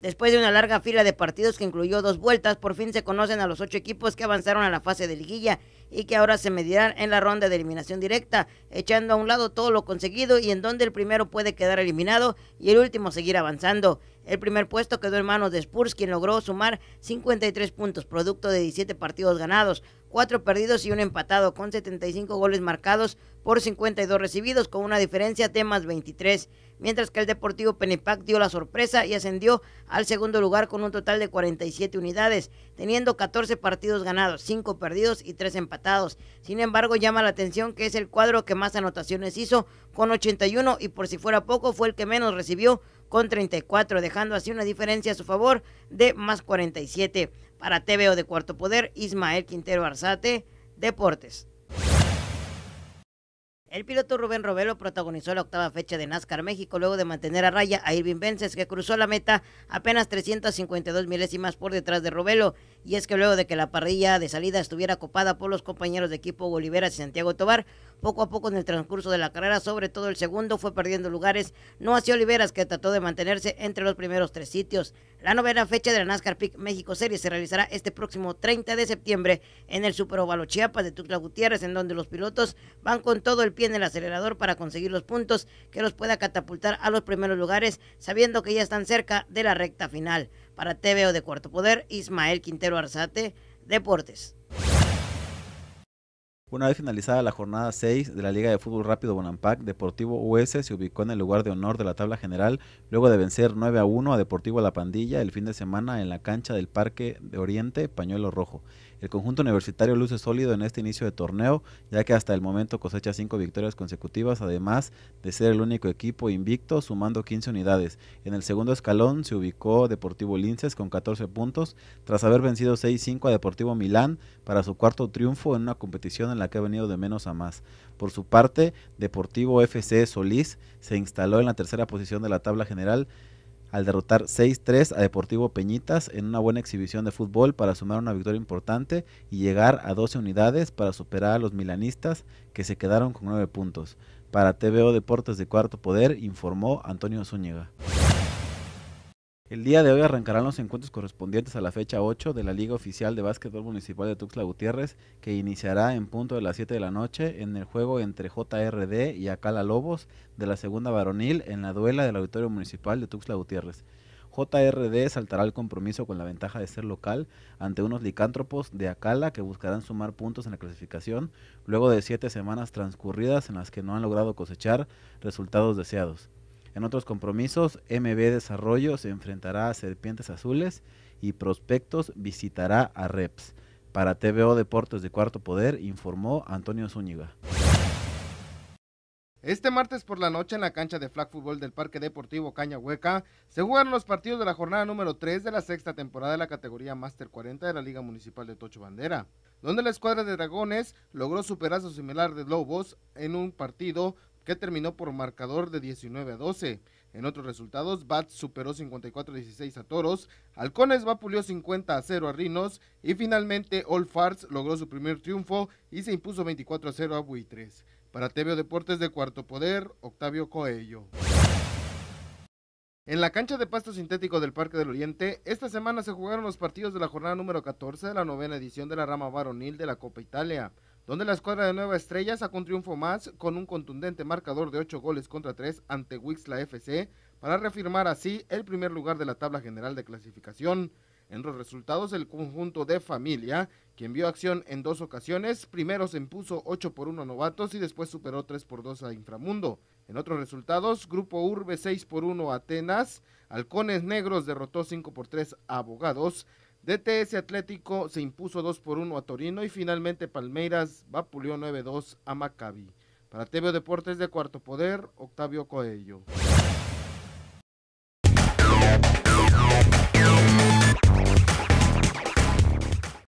Después de una larga fila de partidos que incluyó dos vueltas, por fin se conocen a los ocho equipos que avanzaron a la fase de liguilla y que ahora se medirán en la ronda de eliminación directa, echando a un lado todo lo conseguido y en donde el primero puede quedar eliminado y el último seguir avanzando. El primer puesto quedó en manos de Spurs, quien logró sumar 53 puntos, producto de 17 partidos ganados, 4 perdidos y un empatado, con 75 goles marcados por 52 recibidos, con una diferencia de más 23 mientras que el Deportivo Penepac dio la sorpresa y ascendió al segundo lugar con un total de 47 unidades, teniendo 14 partidos ganados, 5 perdidos y 3 empatados. Sin embargo, llama la atención que es el cuadro que más anotaciones hizo, con 81 y por si fuera poco fue el que menos recibió, con 34, dejando así una diferencia a su favor de más 47. Para TVO de Cuarto Poder, Ismael Quintero Arzate, Deportes. El piloto Rubén Robelo protagonizó la octava fecha de NASCAR México luego de mantener a raya a Irving Vences, que cruzó la meta apenas 352 milésimas por detrás de Robelo. Y es que luego de que la parrilla de salida estuviera copada por los compañeros de equipo Oliveras y Santiago Tobar, poco a poco en el transcurso de la carrera, sobre todo el segundo, fue perdiendo lugares, no hacia Oliveras que trató de mantenerse entre los primeros tres sitios. La novena fecha de la NASCAR Peak México Series se realizará este próximo 30 de septiembre en el Ovalo Chiapas de Tuxtla Gutiérrez, en donde los pilotos van con todo el pie en el acelerador para conseguir los puntos que los pueda catapultar a los primeros lugares, sabiendo que ya están cerca de la recta final. Para TVO de Cuarto Poder, Ismael Quintero Arzate, Deportes. Una vez finalizada la jornada 6 de la Liga de Fútbol Rápido Bonampak, Deportivo US se ubicó en el lugar de honor de la tabla general luego de vencer 9 a 1 a Deportivo La Pandilla el fin de semana en la cancha del Parque de Oriente Pañuelo Rojo. El conjunto universitario luce sólido en este inicio de torneo, ya que hasta el momento cosecha 5 victorias consecutivas, además de ser el único equipo invicto sumando 15 unidades. En el segundo escalón se ubicó Deportivo Linces con 14 puntos, tras haber vencido 6-5 a Deportivo Milán para su cuarto triunfo en una competición en la que ha venido de menos a más. Por su parte, Deportivo FC Solís se instaló en la tercera posición de la tabla general al derrotar 6-3 a Deportivo Peñitas en una buena exhibición de fútbol para sumar una victoria importante y llegar a 12 unidades para superar a los milanistas que se quedaron con 9 puntos. Para TVO Deportes de Cuarto Poder informó Antonio Zúñiga. El día de hoy arrancarán los encuentros correspondientes a la fecha 8 de la Liga Oficial de Básquetbol Municipal de Tuxtla Gutiérrez, que iniciará en punto de las 7 de la noche en el juego entre JRD y Acala Lobos de la Segunda Varonil en la duela del Auditorio Municipal de Tuxtla Gutiérrez. JRD saltará el compromiso con la ventaja de ser local ante unos licántropos de Acala que buscarán sumar puntos en la clasificación luego de siete semanas transcurridas en las que no han logrado cosechar resultados deseados. En otros compromisos, MB Desarrollo se enfrentará a Serpientes Azules y Prospectos visitará a Reps. Para TVO Deportes de Cuarto Poder informó Antonio Zúñiga. Este martes por la noche en la cancha de flag fútbol del Parque Deportivo Caña Hueca se jugaron los partidos de la jornada número 3 de la sexta temporada de la categoría Master 40 de la Liga Municipal de Tocho Bandera, donde la escuadra de Dragones logró superar su similar de Lobos en un partido que terminó por marcador de 19 a 12. En otros resultados, Bats superó 54-16 a a Toros, Halcones vapuleó 50 a 0 a Rinos y finalmente All Farts logró su primer triunfo y se impuso 24 a 0 a Buitres. Para TVO Deportes de Cuarto Poder, Octavio Coello. En la cancha de pasto sintético del Parque del Oriente, esta semana se jugaron los partidos de la jornada número 14 de la novena edición de la rama varonil de la Copa Italia donde la escuadra de Nueva estrellas sacó un triunfo más con un contundente marcador de 8 goles contra 3 ante Wixla FC para reafirmar así el primer lugar de la tabla general de clasificación. En los resultados, el conjunto de familia, quien vio acción en dos ocasiones, primero se impuso 8 por 1 a Novatos y después superó 3 por 2 a Inframundo. En otros resultados, Grupo Urbe 6 por 1 a Atenas, Halcones Negros derrotó 5 por 3 a Abogados, DTS Atlético se impuso 2 por 1 a Torino y finalmente Palmeiras vapuleó 9-2 a Maccabi. Para TV Deportes de Cuarto Poder, Octavio Coello.